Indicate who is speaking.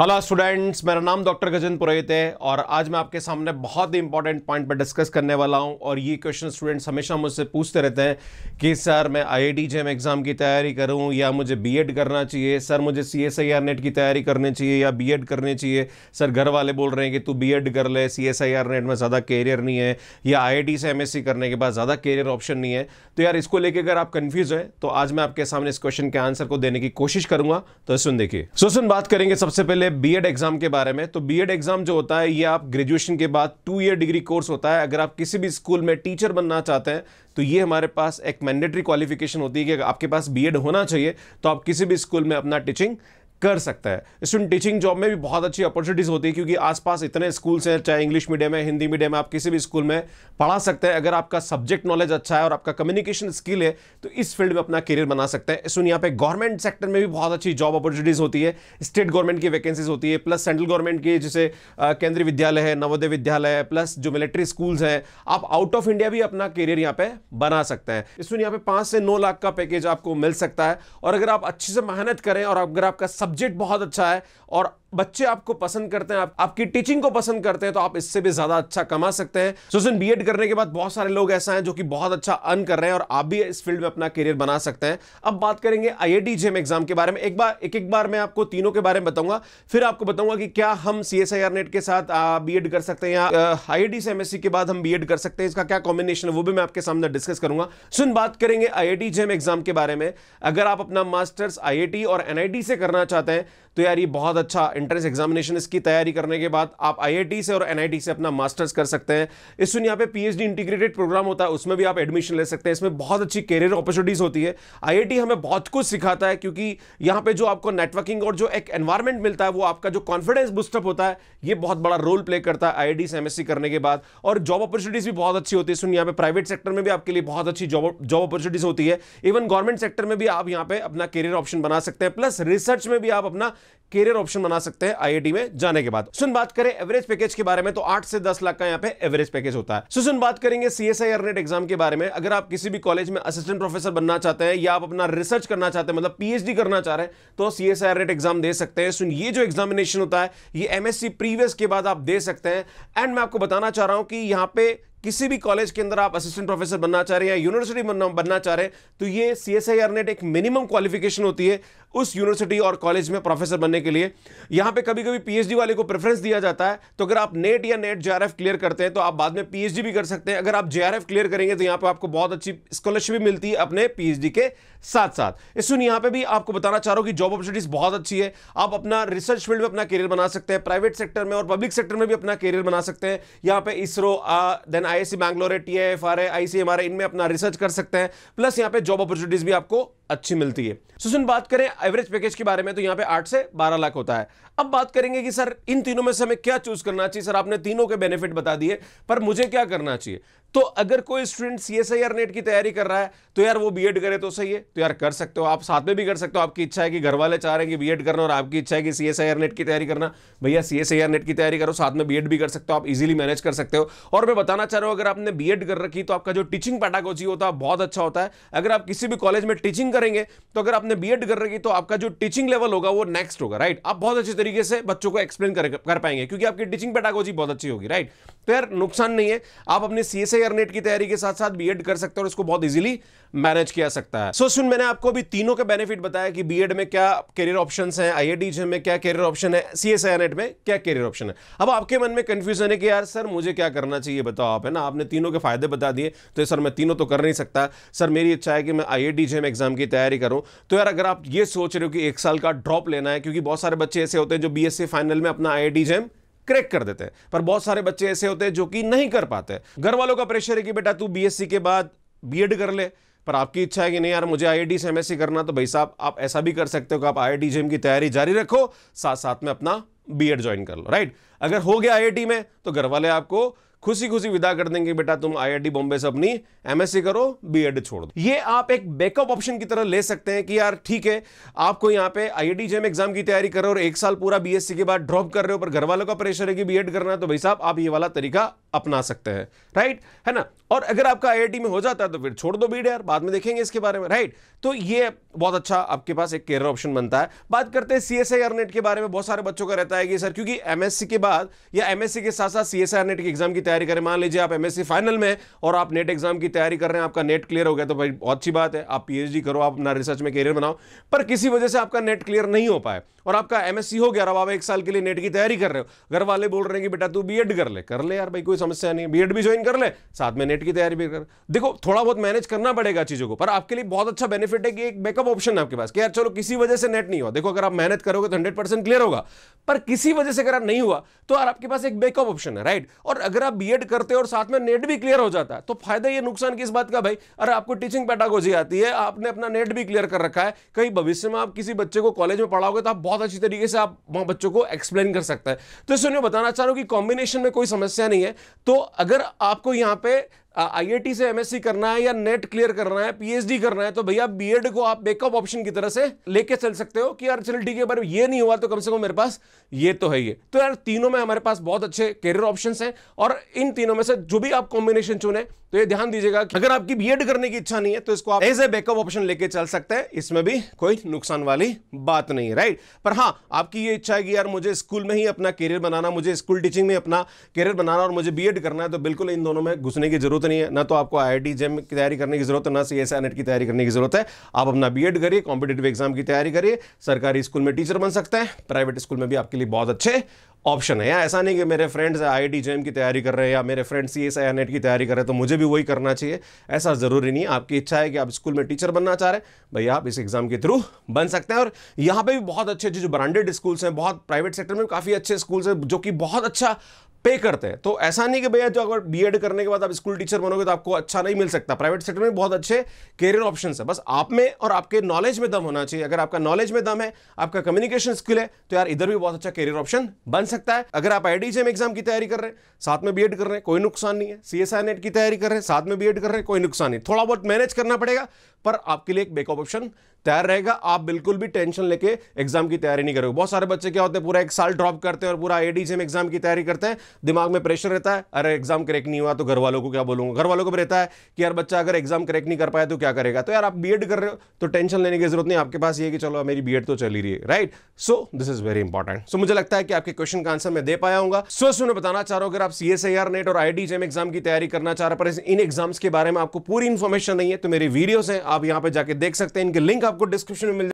Speaker 1: hello students मेरा नाम doctor Gajendra पुरोहित है और आज मैं आपके सामने बहुत ही इंपॉर्टेंट पॉइंट पर डिस्कस करने वाला हूं और ये क्वेश्चन स्टूडेंट्स हमेशा मुझसे पूछते रहते हैं कि सर मैं आई आई जेम एग्ज़ाम की तैयारी करूं या मुझे बीएड करना चाहिए सर मुझे C S I R NET की तैयारी करनी चाहिए या बी एड चाहिए सर घर वाले बोल रहे हैं कि तू बी कर ले C S I R NET में ज़्यादा कैरियर नहीं है या आई से एम करने के बाद ज़्यादा कैरियर ऑप्शन नहीं है तो यार इसको लेकर अगर आप कन्फ्यूज़ हैं तो आज मैं आपके सामने इस क्वेश्चन के आंसर को देने की कोशिश करूँगा तो सुन देखिए सो सुन बात करेंगे सबसे पहले ले बीएड एग्जाम के बारे में तो बीएड एग्जाम जो होता है ये आप ग्रेजुएशन के बाद टू ईयर डिग्री कोर्स होता है अगर आप किसी भी स्कूल में टीचर बनना चाहते हैं तो ये हमारे पास एक मैंडेटरी क्वालिफिकेशन होती है कि आपके पास बीएड होना चाहिए तो आप किसी भी स्कूल में अपना टीचिंग कर सकता है स्टूडेंट टीचिंग जॉब में भी बहुत अच्छी अपॉर्चुनिटीज़ होती है क्योंकि आसपास इतने स्कूल्स हैं चाहे इंग्लिश मीडियम है हिंदी मीडियम है आप किसी भी स्कूल में पढ़ा सकते हैं अगर आपका सब्जेक्ट नॉलेज अच्छा है और आपका कम्युनिकेशन स्किल है तो इस फील्ड में अपना करियर बना सकते हैं सुन यहाँ पे गवर्नमेंट सेक्टर में भी बहुत अच्छी जॉब अपॉर्चुनिटीज़ होती है स्टेट गवर्नमेंट की वैकेंसीज होती है प्लस सेंट्रल गवर्नमेंट की जैसे केंद्रीय विद्यालय है नवोदय विद्यालय है प्लस जो मिलिट्री स्कूल्स हैं आप आउट ऑफ इंडिया भी अपना करियर यहाँ पे बना सकते हैं सुन यहाँ पे पाँच से नौ लाख का पैकेज आपको मिल सकता है और अगर आप अच्छे से मेहनत करें और अगर आपका सब सब्जेक्ट बहुत अच्छा है और बच्चे आपको पसंद करते हैं आप, आपकी टीचिंग को पसंद करते हैं तो आप इससे भी ज्यादा अच्छा कमा सकते हैं सुजन बी एड करने के बाद बहुत सारे लोग ऐसा हैं जो कि बहुत अच्छा अर्न कर रहे हैं और आप भी इस फील्ड में अपना करियर बना सकते हैं अब बात करेंगे आई आई जेम एग्जाम के बारे में एक बार एक एक बार मैं आपको तीनों के बारे में बताऊंगा फिर आपको बताऊंगा कि क्या हम C S I R NET के साथ बी एड कर सकते हैं या आई आई से सी के बाद हम बी एड कर सकते हैं इसका क्या कॉम्बिनेशन है वो भी मैं आपके सामने डिस्कस करूंगा सुन बात करेंगे आई आई जेम एग्जाम के बारे में अगर आप अपना मास्टर्स आई और एनआईटी से करना चाहते हैं तो यार ये बहुत अच्छा एंट्रेंस एग्जामिनेशन इसकी तैयारी करने के बाद आप आईआईटी से और एनआईटी से अपना मास्टर्स कर सकते हैं इस सुन यहाँ पे पीएचडी इंटीग्रेटेड प्रोग्राम होता है उसमें भी आप एडमिशन ले सकते हैं इसमें बहुत अच्छी करियर अपॉर्चुनिटीज होती है आई हमें बहुत कुछ सिखाता है क्योंकि यहाँ पे जो आपको नेटवर्किंग और जो एक एनवायरमेंट मिलता है वो आपका जो कॉन्फिडेंस बुस्टअप होता है ये बहुत बड़ा रोल प्ले करता है आई से एमएससी करने के बाद और जॉब अपॉर्चुनिटीज भी बहुत अच्छी होती है सुन यहाँ पे प्राइवेट सेक्टर में भी आपके लिए बहुत अच्छी जॉब जॉब अपॉर्चुनिटीज होती है इवन गवर्नमेंट सेक्टर में भी आप यहाँ पे अपना करियर ऑप्शन बना सकते हैं प्लस रिसर्च में भी आप अपना करियर ऑप्शन बना सकते हैं सकते हैं आईआईटी में जाने के बाद सुन बात करें एवरेज पैकेज के बारे में तो आठ से दस लाख का यहाँ पे एवरेज पैकेज होता है सुन बात करेंगे सीएसआई नेट एग्जाम के बारे में अगर आप किसी भी कॉलेज में असिस्टेंट प्रोफेसर बनना चाहते हैं या आप अपना रिसर्च करना चाहते हैं मतलब पीएचडी करना चाह रहे हैं तो सीएसआई नेट एग्जाम दे सकते हैं सुन ये जो एग्जामिनेशन होता है ये एमएससी प्रीवियस के बाद आप दे सकते हैं एंड मैं आपको बताना चाह रहा हूं कि यहाँ पे किसी भी कॉलेज के अंदर आप असिस्टेंट प्रोफेसर बनना चाह रहे हैं या यूनिवर्सिटी बनना बनना चाह रहे हैं तो ये सी एस नेट एक मिनिमम क्वालिफिकेशन होती है उस यूनिवर्सिटी और कॉलेज में प्रोफेसर बनने के लिए यहाँ पे कभी कभी पीएचडी वाले को प्रेफरेंस दिया जाता है तो अगर आप नेट या नेट जे क्लियर करते हैं तो आप बाद में पी भी कर सकते हैं अगर आप जे क्लियर करेंगे तो यहाँ पर आपको बहुत अच्छी स्कॉलरशिप भी मिलती है अपने पी के साथ साथ इस सुन यहाँ पर भी आपको बताना चाह रहा हूँ कि जॉब अपॉर्चुनिटीज़ बहुत अच्छी है आप अपना रिसर्च फील्ड में अपना करियर बना सकते हैं प्राइवेट सेक्टर में और पब्लिक सेक्टर में भी अपना करियर बना सकते हैं यहाँ पे ISRO then I C Bangalore है T I F R I C M इनमें अपना रिसर्च कर सकते हैं प्लस यहाँ पे जॉब अपॉर्चुनिटीज भी आपको अच्छी मिलती है सुन बात करें एवरेज पैकेज के बारे में तो यहाँ पे आठ से बारह लाख होता है अब बात करेंगे कि सर इन तीनों में से हमें क्या चूज करना चाहिए सर आपने तीनों के बेनिफिट बता दिए पर मुझे क्या करना चाहिए तो अगर कोई student C S I R NET की तैयारी कर रहा है तो यार वो बी एड करे तो सही है तो यार कर सकते हो आप साथ में भी कर सकते हो आपकी इच्छा है कि घर वाले चाह रहे हैं कि बी एड करना और आपकी इच्छा है कि C S I R NET की तैयारी करना भैया C S I R NET की तैयारी करो साथ में बी एड भी कर सकते हो आप इजीली मैनेज कर सकते हो और मैं बताना चाह रहा हूँ अगर आपने बी एड कर रखी तो आपका जो टीचिंग पैटागोजी होता है बहुत अच्छा होता है अगर आप किसी भी कॉलेज में टीचिंग टीचिंग करेंगे तो अगर आपने बी कर रखी तो आपका जो टीचिंग लेवल होगा वो नेक्स्ट होगा राइट आप बहुत अच्छे तरीके से बच्चों को एक्सप्लेन कर, कर पाएंगे क्योंकि आपकी टीचिंग पेटागोजी बहुत अच्छी होगी राइट तो यार नुकसान नहीं है आप अपने सी एस नेट की तैयारी के साथ साथ बी कर सकते हो और इसको बहुत इजीली मैनेज किया सकता है सो so, सुन मैंने आपको अभी तीनों के बेनिफिट बताया कि बी में क्या करियर ऑप्शन है आई में क्या करियर ऑप्शन है सी एस e में क्या करियर ऑप्शन है अब आपके मन में कंफ्यूजन है कि यार सर मुझे क्या करना चाहिए बताओ आप है ना आपने तीनों के फायदे बता दिए तो सर मैं तीनों तो कर नहीं सकता सर मेरी इच्छा है कि मैं आई में एग्जाम की की तैयारी करूं तो यार अगर आप ये सोच रहे हो कि एक साल का ड्रॉप लेना है क्योंकि बहुत सारे बच्चे ऐसे होते हैं जो बीएससी फाइनल में अपना आई जैम क्रैक कर देते हैं पर बहुत सारे बच्चे ऐसे होते हैं जो कि नहीं कर पाते घर वालों का प्रेशर है कि बेटा तू बी के बाद बी कर ले पर आपकी इच्छा है कि नहीं यार मुझे आई से एमएससी करना तो भाई साहब आप ऐसा भी कर सकते हो कि आप आई जेम की तैयारी जारी रखो साथ साथ में अपना बीएड ज्वाइन कर लो राइट अगर हो गया आई में तो घर वाले आपको खुशी खुशी विदा कर देंगे बेटा तुम आईआईटी बॉम्बे से अपनी एमएससी करो बीएड छोड़ दो ये आप एक बैकअप ऑप्शन की तरह ले सकते हैं कि यार ठीक है आपको यहाँ पे आईआईटी जेम एग्जाम की तैयारी कर रहे हो और एक साल पूरा बीएससी के बाद ड्रॉप कर रहे हो पर घर वालों का प्रेशर है कि बीएड करना है तो भाई साहब आप ये वाला तरीका अपना सकते हैं राइट है ना और अगर आपका आईआईटी में हो जाता है तो फिर छोड़ दो बीड यार बाद में देखेंगे इसके बारे में राइट तो ये बहुत अच्छा आपके पास एक करियर ऑप्शन बनता है बात करते हैं सी एस नेट के बारे में बहुत सारे बच्चों का रहता है कि सर क्योंकि एमएससी के बाद या एमएससी के साथ साथ सी एस नेट की एग्जाम की तैयारी करें मान लीजिए आप एमएससी फाइनल में और आप नेट एग्जाम की तैयारी कर रहे हैं आपका नेट क्लियर हो गया तो भाई बहुत अच्छी बात है आप पी करो आप अपना रिसर्च में करियर बनाओ पर किसी वजह से आपका नेट क्लियर नहीं हो पाए और आपका एमएससी हो गया और आप एक साल के लिए नेट की तैयारी कर रहे हो घर वाले बोल रहे हैं कि बेटा तू बी कर ले कर ले यार भाई कोई समस्या नहीं बीएड भी ज्वाइन कर ले साथ में नेट की तैयारी भी कर देखो थोड़ा बहुत मैनेज करना पड़ेगा चीज़ों को पर आपके लिए बहुत अच्छा बेनिफिट है कि एक बैकअप ऑप्शन है आपके पास कि यार चलो किसी वजह से नेट नहीं हुआ देखो अगर आप मेहनत करोगे तो हंड्रेड परसेंट क्लियर होगा पर किसी वजह से अगर आप नहीं हुआ तो यार आपके पास एक बैकअप ऑप्शन है राइट और अगर आप बी करते हो और साथ में नेट भी क्लियर हो जाता है तो फायदा यह नुकसान किस बात का भाई अरे आपको टीचिंग पैटागोजी आती है आपने अपना नेट भी क्लियर कर रखा है कहीं भविष्य में आप किसी बच्चे को कॉलेज में पढ़ाओगे तो आप बहुत अच्छी तरीके से आप वहाँ बच्चों को एक्सप्लेन कर सकते हैं तो इसलिए बताना चाह रहा हूँ कि कॉम्बिनेशन में कोई समस्या नहीं है तो अगर आपको यहां पे आईआईटी से एमएससी करना है या नेट क्लियर करना है पीएचडी करना है तो भैया बीएड को आप बैकअप ऑप्शन की तरह से लेके चल सकते हो कि यार चलो ठीक है पर ये नहीं हुआ तो कम से कम मेरे पास ये तो है ये तो यार तीनों में हमारे पास बहुत अच्छे करियर ऑप्शन हैं और इन तीनों में से जो भी आप कॉम्बिनेशन चुने तो ये ध्यान दीजिएगा कि अगर आपकी बी करने की इच्छा नहीं है तो इसको आप एज ए बैकअप ऑप्शन लेके चल सकते हैं इसमें भी कोई नुकसान वाली बात नहीं है राइट पर हाँ आपकी ये इच्छा है कि यार मुझे स्कूल में ही अपना करियर बनाना मुझे स्कूल टीचिंग में अपना करियर बनाना और मुझे बी करना है तो बिल्कुल इन दोनों में घुसने की जरूरत जरूरत नहीं है ना तो आपको आई आई जेम की तैयारी करने की जरूरत है ना सी एस नेट की तैयारी करने की जरूरत है आप अपना बी एड करिए कॉम्पिटेटिव एग्जाम की तैयारी करिए सरकारी स्कूल में टीचर बन सकते हैं प्राइवेट स्कूल में भी आपके लिए बहुत अच्छे ऑप्शन है या ऐसा नहीं कि मेरे फ्रेंड्स आई आई जेम की तैयारी कर रहे हैं या मेरे फ्रेंड्स सी एस आई की तैयारी कर रहे हैं तो मुझे भी वही करना चाहिए ऐसा ज़रूरी नहीं आपकी इच्छा है कि आप स्कूल में टीचर बनना चाह रहे हैं भाई आप इस एग्ज़ाम के थ्रू बन सकते हैं और यहाँ पे भी बहुत अच्छे अच्छे जो ब्रांडेड स्कूल्स हैं बहुत प्राइवेट सेक्टर में काफ़ी अच्छे स्कूल्स हैं जो कि बहुत अच्छा पे करते हैं तो ऐसा नहीं कि भैया जो अगर बीएड करने के बाद आप स्कूल टीचर बनोगे तो आपको अच्छा नहीं मिल सकता प्राइवेट सेक्टर में बहुत अच्छे करियर ऑप्शन है बस आप में और आपके नॉलेज में दम होना चाहिए अगर आपका नॉलेज में दम है आपका कम्युनिकेशन स्किल है तो यार इधर भी बहुत अच्छा करियर ऑप्शन बन सकता है अगर आप आई एग्जाम की तैयारी कर रहे हैं साथ में बी कर रहे हैं कोई नुकसान नहीं है सी नेट की तैयारी कर रहे हैं साथ में बी कर रहे हैं कोई नुकसान नहीं थोड़ा बहुत मैनेज करना पड़ेगा पर आपके लिए एक बैकअप ऑप्शन तैयार रहेगा आप बिल्कुल भी टेंशन लेके एग्जाम की तैयारी नहीं करोगे बहुत सारे बच्चे क्या होते हैं पूरा एक साल ड्रॉप करते हैं और पूरा एडीजीएम एग्जाम की तैयारी करते हैं दिमाग में प्रेशर रहता है अरे एग्जाम क्रैक नहीं हुआ तो घर वालों को क्या बोलूंगा घर वालों को रहता है कि यार बच्चा अगर एग्जाम क्रैक नहीं कर पाया तो क्या करेगा तो यार आप बी कर रहे हो तो टेंशन लेने की जरूरत नहीं आपके पास ये कि चलो मेरी बी तो चली रही है right so this is very important so मुझे लगता है कि आपके क्वेश्चन का आंसर मैं दे पाया हूँ सो सुनो बताना चाह रहा हूँ अगर आप सी एस नेट और आई एग्जाम की तैयारी करना चाह रहे पर इन एग्जाम्स के बारे में आपको पूरी इन्फॉर्मेशन नहीं है तो मेरी वीडियोज हैं आप यहां पे जाके देख सकते हैं इनके लिंक आपको डिस्क्रिप्शन में मिल